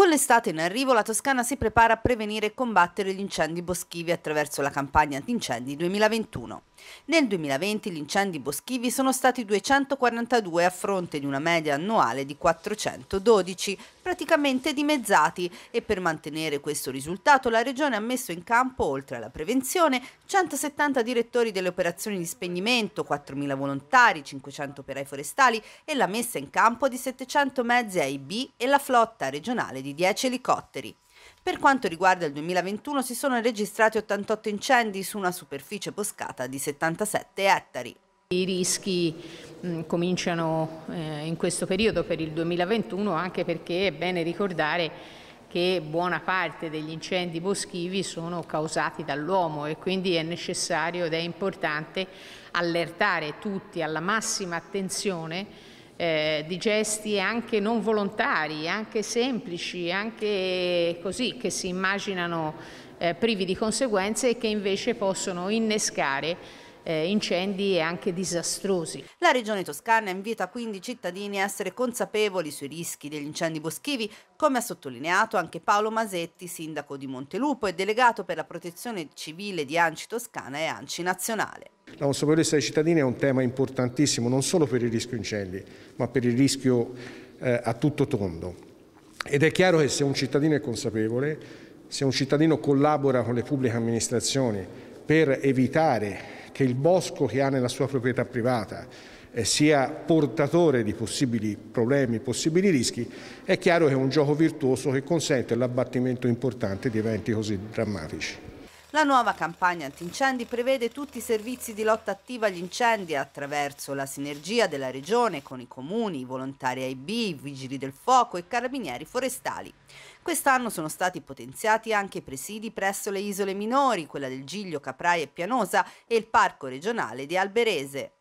Con l'estate in arrivo la Toscana si prepara a prevenire e combattere gli incendi boschivi attraverso la campagna antincendi 2021. Nel 2020 gli incendi boschivi sono stati 242 a fronte di una media annuale di 412, praticamente dimezzati e per mantenere questo risultato la Regione ha messo in campo, oltre alla prevenzione, 170 direttori delle operazioni di spegnimento, 4.000 volontari, 500 operai forestali e la messa in campo di 700 mezzi AIB e la flotta regionale di 10 elicotteri. Per quanto riguarda il 2021 si sono registrati 88 incendi su una superficie boscata di 77 ettari. I rischi mm, cominciano eh, in questo periodo per il 2021 anche perché è bene ricordare che buona parte degli incendi boschivi sono causati dall'uomo e quindi è necessario ed è importante allertare tutti alla massima attenzione eh, di gesti anche non volontari, anche semplici, anche così che si immaginano eh, privi di conseguenze e che invece possono innescare eh, incendi anche disastrosi. La regione toscana invita quindi i cittadini a essere consapevoli sui rischi degli incendi boschivi, come ha sottolineato anche Paolo Masetti, sindaco di Montelupo e delegato per la protezione civile di Anci Toscana e Anci Nazionale. La consapevolezza dei cittadini è un tema importantissimo non solo per il rischio incendi, ma per il rischio eh, a tutto tondo. Ed è chiaro che se un cittadino è consapevole, se un cittadino collabora con le pubbliche amministrazioni per evitare che il bosco che ha nella sua proprietà privata eh, sia portatore di possibili problemi, possibili rischi, è chiaro che è un gioco virtuoso che consente l'abbattimento importante di eventi così drammatici. La nuova campagna antincendi prevede tutti i servizi di lotta attiva agli incendi attraverso la sinergia della Regione con i comuni, i volontari AIB, i vigili del fuoco e i carabinieri forestali. Quest'anno sono stati potenziati anche i presidi presso le isole minori, quella del Giglio, Capraia e Pianosa e il Parco regionale di Alberese.